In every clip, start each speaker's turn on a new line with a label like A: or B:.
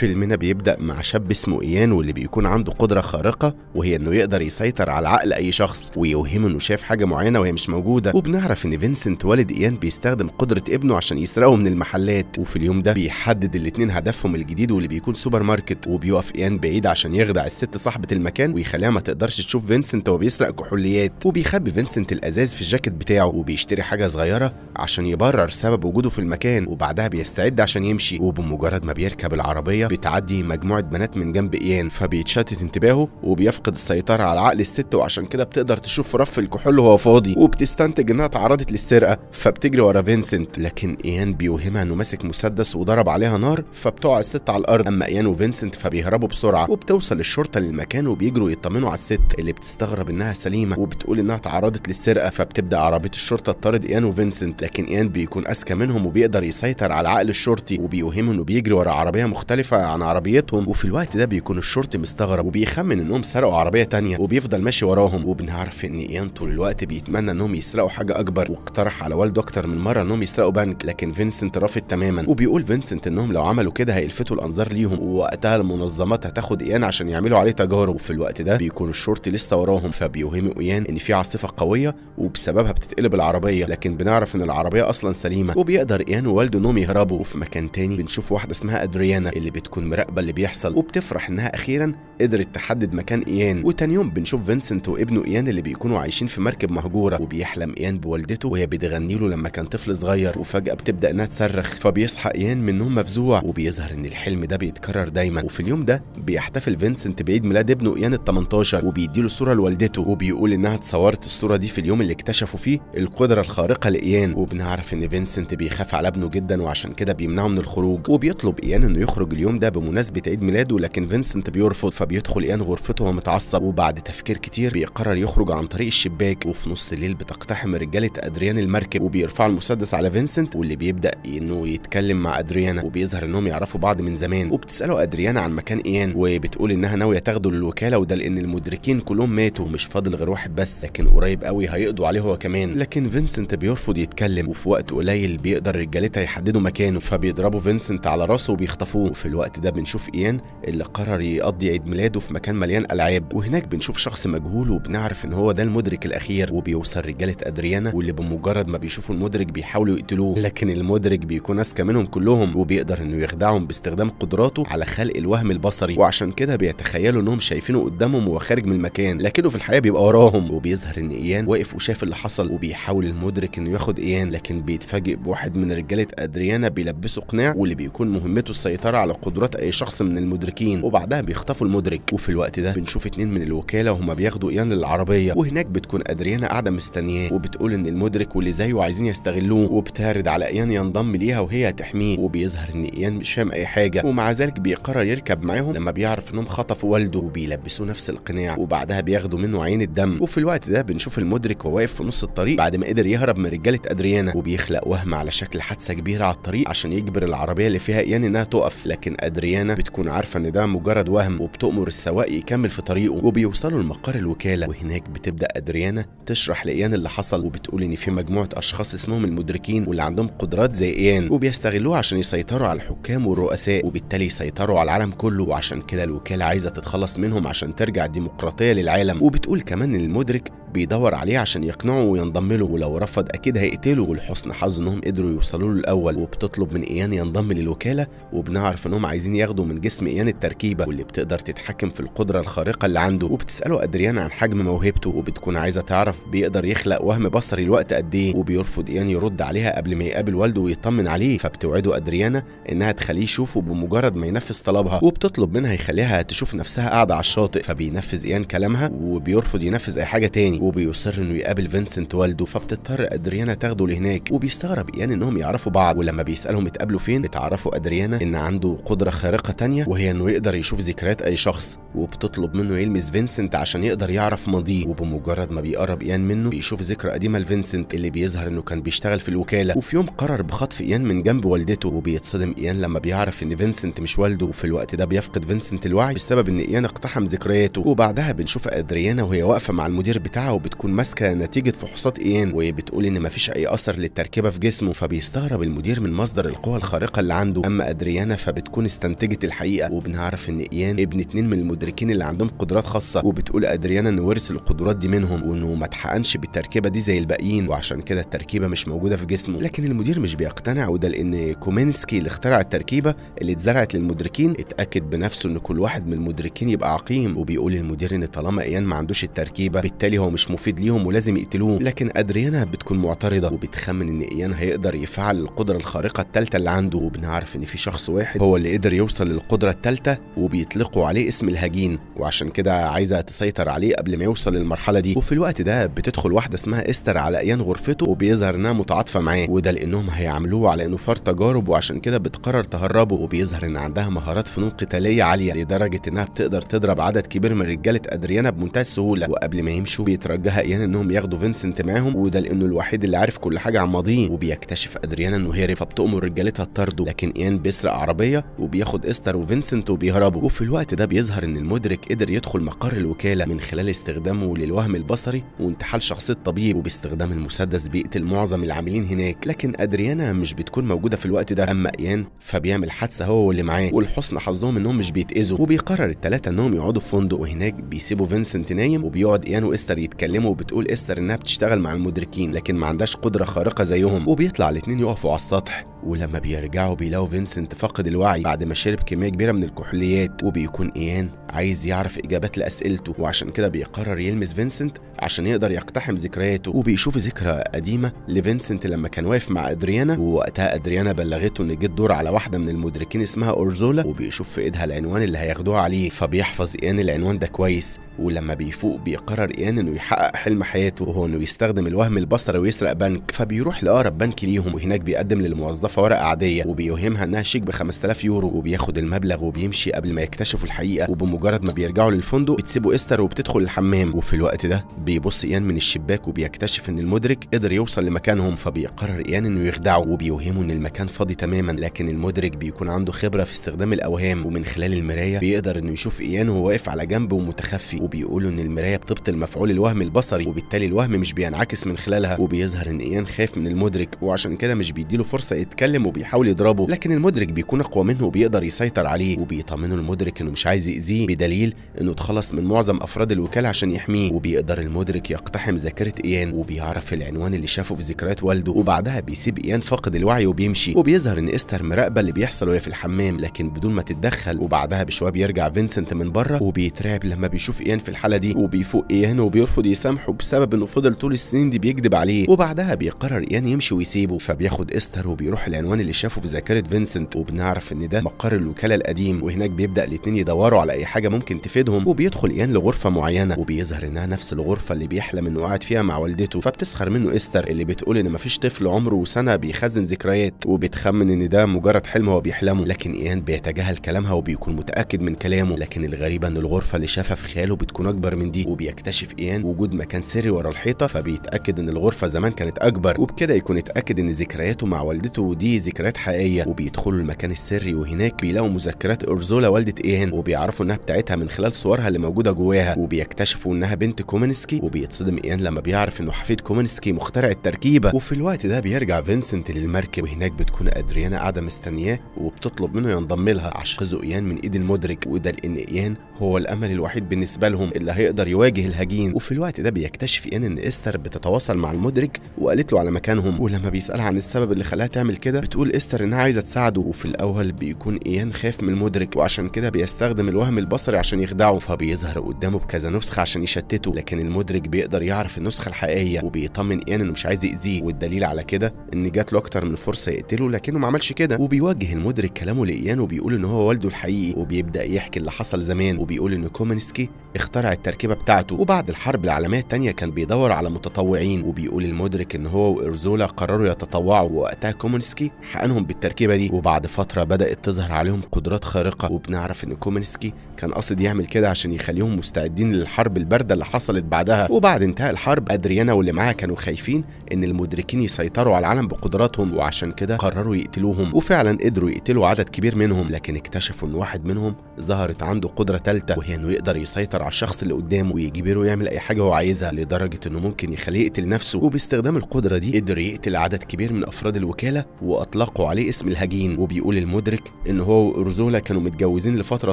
A: فيلمنا بيبدأ مع شاب اسمه إيان واللي بيكون عنده قدرة خارقة وهي إنه يقدر يسيطر على عقل أي شخص ويوهمه إنه شاف حاجة معينة وهي مش موجودة وبنعرف إن فينسنت والد إيان بيستخدم قدرة ابنه عشان يسرقه من المحلات وفي اليوم ده بيحدد الاتنين هدفهم الجديد واللي بيكون سوبر ماركت وبيقف إيان بعيد عشان يخدع الست صاحبة المكان ويخليها ما تقدرش تشوف فينسنت وهو بيسرق كحوليات وبيخبي فينسنت الأزاز في الجاكيت بتاعه وبيشتري حاجة صغيرة عشان يبرر سبب وجوده في المكان وبعدها بيستعد عشان يمشي وبمجرد ما بيركب العربية بتعدي مجموعه بنات من جنب ايان فبيتشتت انتباهه وبيفقد السيطره على عقل الست وعشان كده بتقدر تشوف رف الكحول وهو فاضي وبتستنتج انها اتعرضت للسرقه فبتجري ورا فينسنت لكن ايان بيوهمها انه ماسك مسدس وضرب عليها نار فبتقع الست على الارض اما ايان وفينسنت فبيهربوا بسرعه وبتوصل الشرطه للمكان وبيجروا يطمنوا على الست اللي بتستغرب انها سليمه وبتقول انها اتعرضت للسرقه فبتبدا عربيه الشرطه تطارد ايان وفينسنت لكن ايان بيكون اذكى منهم وبيقدر يسيطر على عقل الشرطي وبيوهمه انه بيجري ورا عربيه مختلفه عن عربيتهم وفي الوقت ده بيكون الشرطي مستغرب وبيخمن انهم سرقوا عربيه تانية وبيفضل ماشي وراهم وبنعرف ان ايان طول الوقت بيتمنى انهم يسرقوا حاجه اكبر واقترح على والده اكتر من مره انهم يسرقوا بنك لكن فينسنت رافض تماما وبيقول فينسنت انهم لو عملوا كده هيلفتوا الانظار ليهم ووقتها المنظمات هتاخد ايان عشان يعملوا عليه تجارب وفي الوقت ده بيكون الشرطي لسه وراهم فبيوهموا ايان ان في عاصفه قويه وبسببها بتتقلب العربيه لكن بنعرف ان العربيه اصلا سليمه وبيقدر ايان ووالده انهم يهربوا وفي مكان تاني بنشوف واحده اسمها ادريانا اللي بتكون بتكون مراقبه اللي بيحصل وبتفرح انها اخيرا قدرت تحدد مكان ايان وتاني يوم بنشوف فينسنت وابنه ايان اللي بيكونوا عايشين في مركب مهجوره وبيحلم ايان بوالدته وهي بتغني له لما كان طفل صغير وفجاه بتبدا انها تصرخ فبيصحى ايان من نوم مفزوع وبيظهر ان الحلم ده بيتكرر دايما وفي اليوم ده بيحتفل فينسنت بعيد ميلاد ابنه ايان ال 18 وبيديله صوره لوالدته وبيقول انها اتصورت الصوره دي في اليوم اللي اكتشفوا فيه القدره الخارقه لايان وبنعرف ان فينسنت بيخاف على ابنه جدا وعشان كده بيمنعه من الخروج وبيطلب ايان انه يخرج اليوم ده بمناسبة عيد ميلاده لكن فينسنت بيرفض فبيدخل إيان غرفته وهو متعصب وبعد تفكير كتير بيقرر يخرج عن طريق الشباك وفي نص الليل بتقتحم رجالة أدريان المركب وبيرفعوا المسدس على فينسنت واللي بيبدأ إنه يتكلم مع أدريانا وبيظهر إنهم يعرفوا بعض من زمان وبتسأله أدريانا عن مكان إيان وبتقول إنها ناوية تاخده للوكالة وده لأن المدركين كلهم ماتوا مش فاضل غير واحد بس لكن قريب قوي هيقضوا عليه هو كمان لكن فينسنت بيرفض يتكلم وفي وقت قليل بيقدر رجالتها يحددوا مكانه فبيضربوا فينسنت على راسه وبيخطفوه وفي الوقت الوقت ده بنشوف إيان اللي قرر يقضي عيد ميلاده في مكان مليان ألعاب وهناك بنشوف شخص مجهول وبنعرف إن هو ده المدرك الأخير وبيوصل رجالة أدريانا واللي بمجرد ما بيشوفوا المدرك بيحاولوا يقتلوه لكن المدرك بيكون أذكى منهم كلهم وبيقدر إنه يخدعهم باستخدام قدراته على خلق الوهم البصري وعشان كده بيتخيلوا إنهم شايفينه قدامهم وهو خارج من المكان لكنه في الحقيقة بيبقى وراهم وبيظهر إن إيان واقف وشاف اللي حصل وبيحاول المدرك إنه ياخد إيان لكن بيتفاجئ بواحد من رجالة أدريانا بيلبسه قناع واللي بيكون مهمته السيطرة على قدراته قدرات اي شخص من المدركين وبعدها بيخطفوا المدرك وفي الوقت ده بنشوف اتنين من الوكاله وهما بياخدوا ايان للعربيه وهناك بتكون ادريانا قاعده مستنياه وبتقول ان المدرك واللي زيه عايزين يستغلوه وبتعرض على ايان ينضم ليها وهي تحميه وبيظهر ان ايان مش فاهم اي حاجه ومع ذلك بيقرر يركب معاهم لما بيعرف انهم خطفوا والده وبيلبسوه نفس القناع وبعدها بياخدوا منه عين الدم وفي الوقت ده بنشوف المدرك وهو واقف في نص الطريق بعد ما قدر يهرب من رجاله ادريانا وبيخلق وهم على شكل حادثه كبيره على الطريق عشان يجبر العربيه اللي فيها ايان انها تقف لكن ادريانا بتكون عارفه ان ده مجرد وهم وبتامر السواق يكمل في طريقه وبيوصلوا لمقر الوكاله وهناك بتبدا ادريانا تشرح لايان اللي حصل وبتقول ان في مجموعه اشخاص اسمهم المدركين واللي عندهم قدرات زي ايان وبيستغلوها عشان يسيطروا على الحكام والرؤساء وبالتالي يسيطروا على العالم كله وعشان كده الوكاله عايزه تتخلص منهم عشان ترجع الديمقراطيه للعالم وبتقول كمان ان المدرك بيدور عليه عشان يقنعه وينضم له ولو رفض أكيد هيقتله ولحسن حظ إنهم قدروا يوصلوا له الأول وبتطلب من إيان ينضم للوكالة وبنعرف إنهم عايزين ياخدوا من جسم إيان التركيبة واللي بتقدر تتحكم في القدرة الخارقة اللي عنده وبتسأله أدريان عن حجم موهبته وبتكون عايزة تعرف بيقدر يخلق وهم بصري الوقت قد إيه وبيرفض إيان يرد عليها قبل ما يقابل والده ويطمن عليه فبتوعده أدريانا إنها تخليه يشوفه بمجرد ما ينفذ طلبها وبتطلب منها يخليها تشوف نفسها قاعدة على الشاطئ فبينفذ إيان كلامها وبيرفض ينفذ أي حاجة تاني وبيصر انه يقابل فينسنت والده فبتضطر ادريانا تاخده لهناك وبيستغرب ايان يعني انهم يعرفوا بعض ولما بيسالهم اتقابلوا فين بتعرفوا ادريانا ان عنده قدره خارقه تانية وهي انه يقدر يشوف ذكريات اي شخص وبتطلب منه يلمس فينسنت عشان يقدر يعرف ماضيه وبمجرد ما بيقرب ايان منه بيشوف ذكرى قديمه لفينسنت اللي بيظهر انه كان بيشتغل في الوكاله وفي يوم قرر بخطف ايان من جنب والدته وبيتصدم ايان لما بيعرف ان فينسنت مش والده وفي الوقت ده بيفقد فينسنت الوعي بسبب ان ايان اقتحم ذكرياته وبعدها بنشوف ادريانا وهي واقفه مع المدير بتاعها وبتكون ماسكه نتيجه فحوصات ايان وبتقول ان مفيش اي اثر للتركيبه في جسمه فبيستغرب المدير من مصدر القوى الخارقه اللي عنده اما ادريانا فبتكون استنتجت الحقيقه وبنعرف ان ايان ابن اتنين من المدركين اللي عندهم قدرات خاصه وبتقول ادريانا انه ورث القدرات دي منهم وانه ما اتحقنش بالتركيبه دي زي الباقيين وعشان كده التركيبه مش موجوده في جسمه لكن المدير مش بيقتنع وده لان كومينسكي اللي اخترع التركيبه اللي اتزرعت للمدركين اتاكد بنفسه ان كل واحد من المدركين يبقى عقيم وبيقول المدير ان طالما ايان ما عندوش التركيبه بالتالي هو مش مش مفيد ليهم ولازم يقتلوه لكن ادريانا بتكون معترضه وبتخمن ان ايان هيقدر يفعل القدره الخارقه الثالثه اللي عنده وبنعرف ان في شخص واحد هو اللي قدر يوصل للقدره الثالثه وبيطلقوا عليه اسم الهجين وعشان كده عايزه تسيطر عليه قبل ما يوصل للمرحله دي وفي الوقت ده بتدخل واحده اسمها استر على ايان غرفته وبيظهر انها متعاطفه معاه وده لانهم هيعاملوه على انه فار تجارب وعشان كده بتقرر تهربه وبيظهر ان عندها مهارات فنون قتاليه عاليه لدرجه انها بتقدر تضرب عدد كبير من رجاله ادريانا بمنتهى السهوله وقبل ما يمشوا بيتر مترجحه ايان انهم ياخدوا فينسنت معاهم وده لانه الوحيد اللي عارف كل حاجه عن ماضيه وبيكتشف ادريانا انه هرب فبتامر رجالتها تطرده لكن ايان بيسرق عربيه وبياخد استر وفينسنت وبيهربوا وفي الوقت ده بيظهر ان المدرك قدر يدخل مقر الوكاله من خلال استخدامه للوهم البصري وانتحال شخصيه طبيب وباستخدام المسدس بيقتل معظم العاملين هناك لكن ادريانا مش بتكون موجوده في الوقت ده اما ايان فبيعمل حادثه هو واللي معاه ولحسن حظهم انهم مش بيتاذوا وبيقرر الثلاثه انهم يقعدوا في فندق وهناك بيسيبوا فينسنت نايم وبيقعد ايان واستر يتكلم بتكلمه وبتقول استر انها بتشتغل مع المدركين لكن ما عندهاش قدره خارقه زيهم وبيطلع الاتنين يقفوا على السطح ولما بيرجعوا بيلاقوا فينسنت فقد الوعي بعد ما شرب كميه كبيره من الكحوليات وبيكون ايان عايز يعرف اجابات لاسئلته وعشان كده بيقرر يلمس فينسنت عشان يقدر يقتحم ذكرياته وبيشوف ذكرى قديمه لفينسنت لما كان واقف مع ادريانا ووقتها ادريانا بلغته ان جه الدور على واحده من المدركين اسمها اورزولا وبيشوف في ايدها العنوان اللي هياخدوها عليه فبيحفظ ايان العنوان ده كويس ولما بيفوق بيقرر ايان انه يحقق حلم حياته وهو انه يستخدم الوهم البصري ويسرق بنك فبيروح لاقرب بنك ليهم وهناك بيقدم للموظف ورقة عاديه وبيوهمها انها شيك ب 5000 يورو وبياخد المبلغ وبيمشي قبل ما يكتشفوا الحقيقه وبمجرد ما بيرجعوا للفندق بتسيبوا استر وبتدخل الحمام وفي الوقت ده بيبص ايان من الشباك وبيكتشف ان المدرك قدر يوصل لمكانهم فبيقرر ايان انه يخدعه وبيوهمه ان المكان فاضي تماما لكن المدرك بيكون عنده خبره في استخدام الاوهام ومن خلال المرايه بيقدر انه يشوف ايان وهو واقف على جنب ومتخفي وبيقولوا ان المرايه بتبطل مفعول الوهم البصري وبالتالي الوهم مش بينعكس من خلالها وبيظهر ان ايان خاف من المدرك وعشان كده مش بيديله فرصه يتكلم بيتكلم وبيحاول يضربه لكن المدرك بيكون اقوى منه وبيقدر يسيطر عليه وبيطمنه المدرك انه مش عايز يأذيه بدليل انه اتخلص من معظم افراد الوكالة عشان يحميه وبيقدر المدرك يقتحم ذاكرة ايان وبيعرف العنوان اللي شافه في ذكريات والده وبعدها بيسيب ايان فاقد الوعي وبيمشي وبيظهر ان استر مراقبة اللي بيحصل وهي في الحمام لكن بدون ما تتدخل وبعدها بشوية بيرجع فينسنت من بره وبيترعب لما بيشوف ايان في الحالة دي وبيفوق ايان وبيرفض يسامحه بسبب انه فضل طول السنين دي بيكذب عليه وبعدها بيقرر ايان يمشي ويسيبه فبياخد استر وبيروح العنوان اللي شافه في ذاكره فينسنت وبنعرف ان ده مقر الوكاله القديم وهناك بيبدا الاثنين يدوروا على اي حاجه ممكن تفيدهم وبيدخل ايان لغرفه معينه وبيظهر انها نفس الغرفه اللي بيحلم انه قاعد فيها مع والدته فبتسخر منه استر اللي بتقول ان مفيش طفل عمره سنه بيخزن ذكريات وبتخمن ان ده مجرد حلم هو بيحلمه لكن ايان بيتجاهل كلامها وبيكون متاكد من كلامه لكن الغريبه ان الغرفه اللي شافها في خياله بتكون اكبر من دي وبيكتشف ايان وجود مكان سري ورا الحيطه فبيتاكد ان الغرفه زمان كانت اكبر وبكده يكون اتاكد ان ذكرياته مع والدته ودي ذكريات حقيقيه وبيدخلوا المكان السري وهناك بيلاقوا مذكرات ارزولا والده ايهن وبيعرفوا انها بتاعتها من خلال صورها اللي موجوده جواها وبيكتشفوا انها بنت كومينسكي وبيتصدم ايهن لما بيعرف انه حفيد كومينسكي مخترع التركيبه وفي الوقت ده بيرجع فينسنت للمركب وهناك بتكون ادريانا قاعده مستنياه وبتطلب منه ينضم لها عشان ينقذوا ايان من ايد المدرك وده لان ايان هو الامل الوحيد بالنسبه لهم اللي هيقدر يواجه الهجين وفي الوقت ده بيكتشف ايان ان استر بتتواصل مع المدرك وقالت له على مكانهم ولما بيسالها عن السبب اللي خلاها تعمل كده كده بتقول استر انها عايزه تساعده وفي الاول بيكون ايان خاف من المدرك وعشان كده بيستخدم الوهم البصري عشان يخدعه فبيظهر قدامه بكذا نسخه عشان يشتته لكن المدرك بيقدر يعرف النسخه الحقيقيه وبيطمن ايان انه مش عايز يأذيه والدليل على كده ان جات له اكتر من فرصه يقتله لكنه ما عملش كده وبيوجه المدرك كلامه لايان وبيقول ان هو والده الحقيقي وبيبدا يحكي اللي حصل زمان وبيقول ان كومنسكي اخترع التركيبه بتاعته وبعد الحرب العالميه الثانيه كان بيدور على متطوعين وبيقول المدرك ان هو وارزولا قرروا يتطوعوا ووقتها كومنسكي كومينسكي حقنهم بالتركيبه دي وبعد فتره بدات تظهر عليهم قدرات خارقه وبنعرف ان كومينسكي كان قاصد يعمل كده عشان يخليهم مستعدين للحرب البارده اللي حصلت بعدها وبعد انتهاء الحرب ادريانا واللي معاها كانوا خايفين ان المدركين يسيطروا على العالم بقدراتهم وعشان كده قرروا يقتلوهم وفعلا قدروا يقتلوا عدد كبير منهم لكن اكتشفوا ان واحد منهم ظهرت عنده قدره ثالثه وهي انه يقدر يسيطر على الشخص اللي قدامه ويجبره يعمل اي حاجه هو عايزها لدرجه انه ممكن يخليه يقتل نفسه وباستخدام القدره دي قدر يقتل عدد كبير من افراد الوكاله واطلقوا عليه اسم الهجين وبيقول المدرك ان هو وارزولا كانوا متجوزين لفتره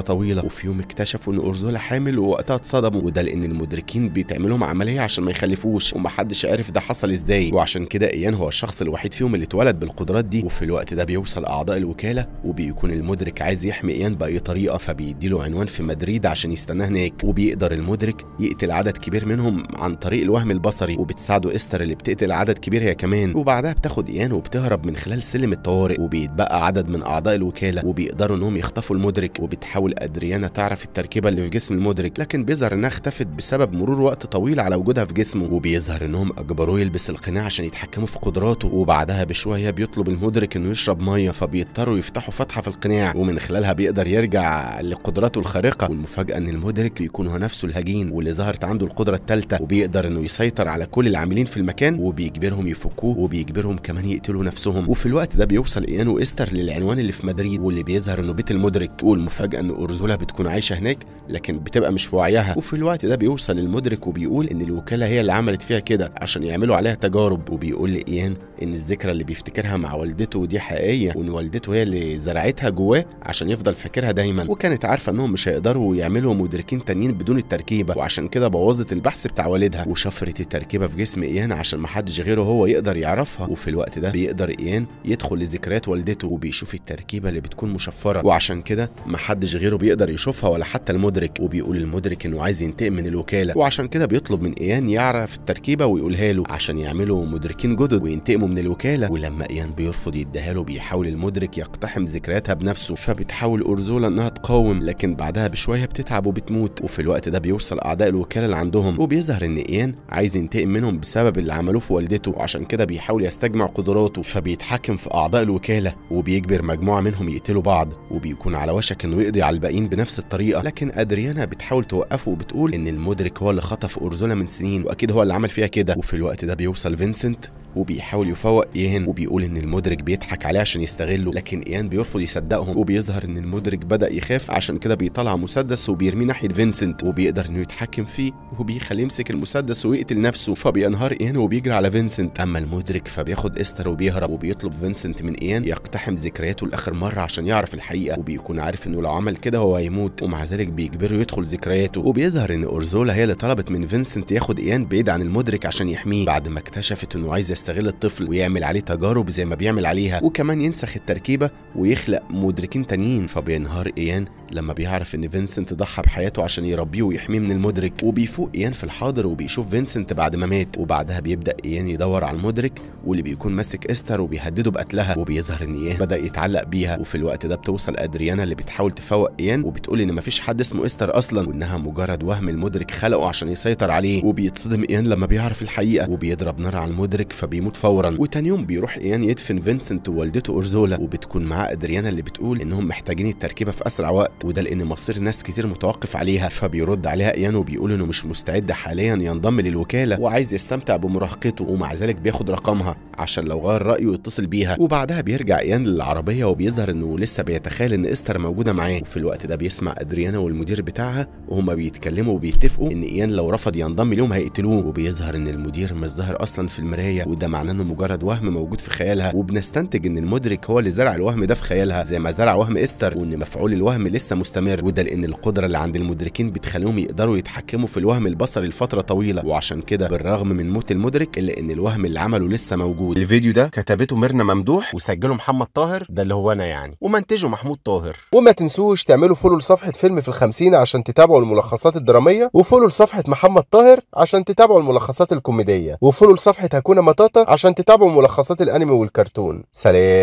A: طويله وفي يوم اكتشفوا ان ارزولا حامل ووقتها اتصدموا وده لان المدركين بيتعملوا لهم عمليه عشان ما يخلفوش ومحدش عارف ده حصل ازاي وعشان كده ايان هو الشخص الوحيد فيهم اللي اتولد بالقدرات دي وفي الوقت ده بيوصل اعضاء الوكاله وبيكون المدرك عايز يحمي ايان باي طريقه فبيديله عنوان في مدريد عشان يستناه هناك وبيقدر المدرك يقتل عدد كبير منهم عن طريق الوهم البصري وبتساعده استر اللي بتقتل عدد كبير هي كمان وبعدها بتاخد ايان وبتهرب من خلال خلال سلم الطوارئ وبيتبقى عدد من اعضاء الوكاله وبيقدروا انهم يخطفوا المدرك وبتحاول ادريانا تعرف التركيبه اللي في جسم المدرك لكن بيظهر انها اختفت بسبب مرور وقت طويل على وجودها في جسمه وبيظهر انهم اجبروه يلبس القناع عشان يتحكموا في قدراته وبعدها بشويه بيطلب المدرك انه يشرب ميه فبيضطروا يفتحوا فتحه في القناع ومن خلالها بيقدر يرجع لقدراته الخارقه والمفاجاه ان المدرك بيكون هو نفسه الهجين واللي ظهرت عنده القدره الثالثه وبيقدر انه يسيطر على كل العاملين في المكان وبيجبرهم يفكوه وبيجبرهم كمان يقتلوا نفسهم وفي في الوقت ده بيوصل ايان ايستر للعنوان اللي في مدريد واللي بيظهر انه بيت المدرك والمفاجاه ان اورزولا بتكون عايشه هناك لكن بتبقى مش في وعيها وفي الوقت ده بيوصل المدرك وبيقول ان الوكاله هي اللي عملت فيها كده عشان يعملوا عليها تجارب وبيقول لايان ان الذكرى اللي بيفتكرها مع والدته دي حقيقيه وان والدته هي اللي زرعتها جواه عشان يفضل فاكرها دايما وكانت عارفه انهم مش هيقدروا يعملوا مدركين تانيين بدون التركيبه وعشان كده بوظت البحث بتاع والدها وشفرت التركيبه في جسم ايان عشان محدش غيره هو يقدر يعرفها وفي الوقت ده بيقدر ايان يدخل لذكريات والدته وبيشوف التركيبه اللي بتكون مشفره وعشان كده محدش غيره بيقدر يشوفها ولا حتى المدرك وبيقول المدرك انه عايز ينتقم من الوكاله وعشان كده بيطلب من ايان يعرف التركيبه ويقولها له عشان يعملوا مدركين جدد وينتقموا من الوكالة ولما إيان بيرفض يديها له بيحاول المدرك يقتحم ذكرياتها بنفسه فبتحاول أرزولا إنها تقاوم لكن بعدها بشوية بتتعب وبتموت وفي الوقت ده بيوصل أعداء الوكالة اللي عندهم وبيظهر إن إيان عايز ينتقم منهم بسبب اللي عملوه في والدته وعشان كده بيحاول يستجمع قدراته فبيتحكم في أعضاء الوكالة وبيجبر مجموعة منهم يقتلوا بعض وبيكون على وشك إنه يقضي على الباقيين بنفس الطريقة لكن أدريانا بتحاول توقفه وبتقول إن المدرك هو اللي خطف أرزولا من سنين وأكيد هو اللي عمل فيها كده وفي الوقت ده بيوصل فينسنت وبيحاول فوق ايهان وبيقول ان المدرك بيضحك عليه عشان يستغله لكن ايان بيرفض يصدقهم وبيظهر ان المدرك بدا يخاف عشان كده بيطلع مسدس وبيرميه ناحيه فينسنت وبيقدر انه يتحكم فيه وبيخليه يمسك المسدس ويقتل نفسه فبينهار ايان وبيجري على فينسنت اما المدرك فبياخد استر وبيهرب وبيطلب فينسنت من ايان يقتحم ذكرياته لاخر مره عشان يعرف الحقيقه وبيكون عارف انه لو عمل كده هو هيموت ومع ذلك بيجبره يدخل ذكرياته وبيظهر ان اورزولا هي اللي طلبت من فينسنت ياخد ايان بعيد عن المدرك عشان يحميه بعد ما اكتشفت انه عايز يستغل الطفل ويعمل عليه تجارب زي ما بيعمل عليها وكمان ينسخ التركيبه ويخلق مدركين تانيين فبينهار ايان لما بيعرف ان فينسنت ضحى بحياته عشان يربيه ويحميه من المدرك وبيفوق ايان في الحاضر وبيشوف فينسنت بعد ما مات وبعدها بيبدا ايان يدور على المدرك واللي بيكون ماسك استر وبيهدده بقتلها وبيظهر ان ايان بدا يتعلق بيها وفي الوقت ده بتوصل ادريانا اللي بتحاول تفوق ايان وبتقول ان مفيش حد اسمه استر اصلا وانها مجرد وهم المدرك خلقه عشان يسيطر عليه وبيتصدم ايان لما بيعرف الحقيقه وبيضرب نار على المدرك فبيموت فورا وتاني يوم بيروح ايان يدفن فينسنت ووالدته اورزولا وبتكون معاه ادريانا اللي بتقول انهم محتاجين التركيبه في اسرع وقت وده لان مصير ناس كتير متوقف عليها فبيرد عليها ايان وبيقول انه مش مستعد حاليا ينضم للوكاله وعايز يستمتع بمراهقته ومع ذلك بياخد رقمها عشان لو غير رايه يتصل بيها وبعدها بيرجع ايان للعربيه وبيظهر انه لسه بيتخيل ان استر موجوده معاه وفي الوقت ده بيسمع ادريانا والمدير بتاعها وهما بيتكلموا وبيتفقوا ان ايان لو رفض ينضم ليهم هيقتلوه وبيظهر ان المدير مش ظاهر اصلا في المرايه وده معناه انه مجرد مجرد وهم موجود في خيالها وبنستنتج ان المدرك هو اللي زرع الوهم ده في خيالها زي ما زرع وهم استر وان مفعول الوهم لسه مستمر وده لان القدره اللي عند المدركين بتخليهم يقدروا يتحكموا في الوهم البصري لفتره طويله وعشان كده بالرغم من موت المدرك الا ان الوهم اللي عمله لسه موجود الفيديو ده كتبته ميرنا ممدوح وسجله محمد طاهر ده اللي هو انا يعني ومنتجه محمود طاهر وما تنسوش تعملوا فولو لصفحه فيلم في الخمسين عشان تتابعوا الملخصات الدراميه وفولو لصفحه محمد طاهر عشان تتابعوا الملخصات الكوميديه وفولو لصفحه هكونا مطاطا عشان تتابعوا تابعوا ملخصات الأنمي والكرتون سلام